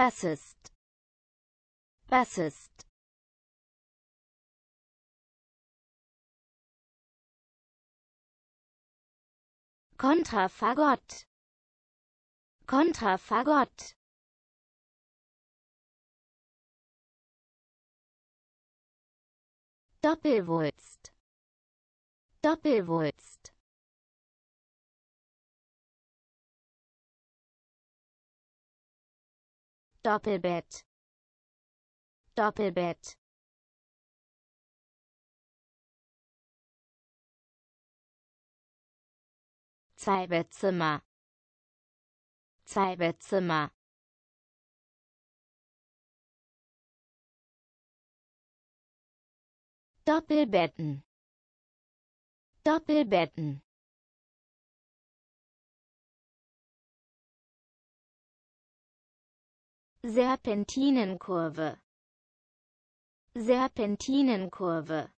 Bassist Bassist Kontrafagott. Kontrafagott. Doppelwulst. Doppelwulst. Doppelbett Doppelbett Zweibettzimmer Zweibettzimmer Doppelbetten Doppelbetten Serpentinenkurve Serpentinenkurve